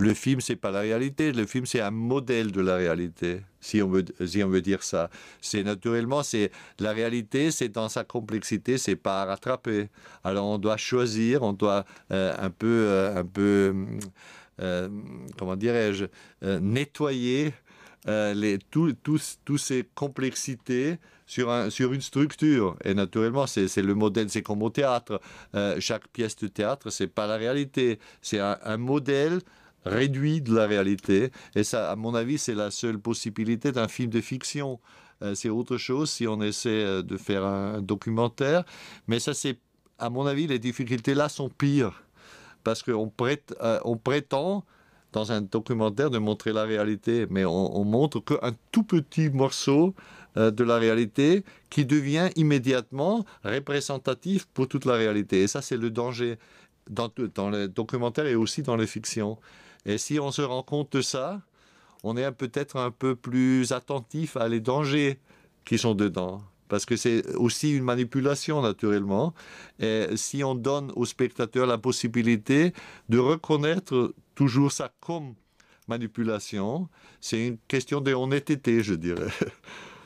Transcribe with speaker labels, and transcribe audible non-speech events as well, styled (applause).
Speaker 1: Le film, c'est pas la réalité. Le film, c'est un modèle de la réalité, si on veut, si on veut dire ça. C'est naturellement, c'est la réalité, c'est dans sa complexité, c'est pas à rattraper. Alors, on doit choisir, on doit euh, un peu, euh, un peu, euh, comment dirais-je, nettoyer les, toutes tous, ces complexités sur, un, sur une structure. Et naturellement, c'est le modèle, c'est comme au théâtre. chaque pièce de théâtre, c'est pas la réalité. C'est un, modèle réduit de la réalité. Et ça, à mon avis, c'est la seule possibilité d'un film de fiction. Euh, c'est autre chose si on essaie euh, de faire un documentaire. Mais ça, c'est, à mon avis, les difficultés là sont pires. Parce qu'on euh, on prétend dans un documentaire de montrer la réalité, mais on, on montre qu'un tout petit morceau de la réalité qui devient immédiatement représentatif pour toute la réalité. Et ça, c'est le danger dans, dans les documentaires et aussi dans les fictions. Et si on se rend compte de ça, on est peut-être un peu plus attentif à les dangers qui sont dedans. Parce que c'est aussi une manipulation, naturellement. Et si on donne aux spectateurs la possibilité de reconnaître toujours ça comme manipulation, c'est une question de honnêteté, je dirais. (laughs)